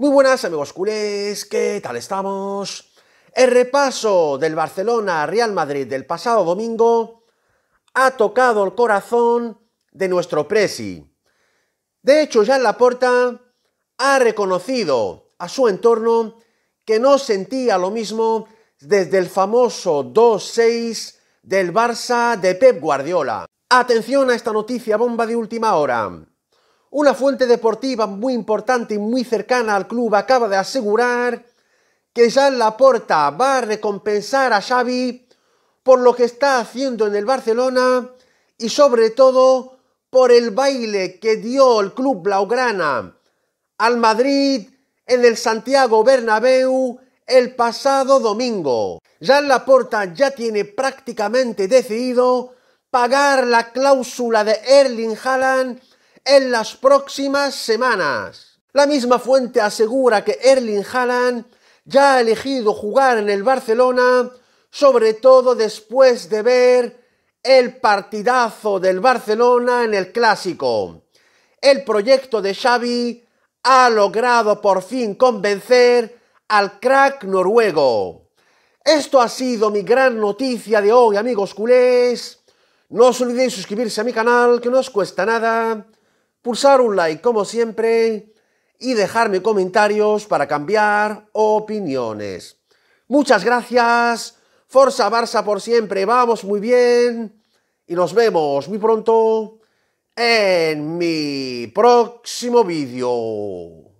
Muy buenas amigos culés, ¿qué tal estamos? El repaso del Barcelona-Real Madrid del pasado domingo ha tocado el corazón de nuestro presi. De hecho, ya en la puerta ha reconocido a su entorno que no sentía lo mismo desde el famoso 2-6 del Barça de Pep Guardiola. Atención a esta noticia bomba de última hora. Una fuente deportiva muy importante y muy cercana al club acaba de asegurar que Jean Laporta va a recompensar a Xavi por lo que está haciendo en el Barcelona y sobre todo por el baile que dio el club blaugrana al Madrid en el Santiago Bernabéu el pasado domingo. Jean Laporta ya tiene prácticamente decidido pagar la cláusula de Erling Haaland en las próximas semanas. La misma fuente asegura que Erling Haaland ya ha elegido jugar en el Barcelona, sobre todo después de ver el partidazo del Barcelona en el Clásico. El proyecto de Xavi ha logrado por fin convencer al crack noruego. Esto ha sido mi gran noticia de hoy, amigos culés. No os olvidéis suscribirse a mi canal, que no os cuesta nada pulsar un like como siempre y dejarme comentarios para cambiar opiniones. Muchas gracias, Forza Barça por siempre, vamos muy bien y nos vemos muy pronto en mi próximo vídeo.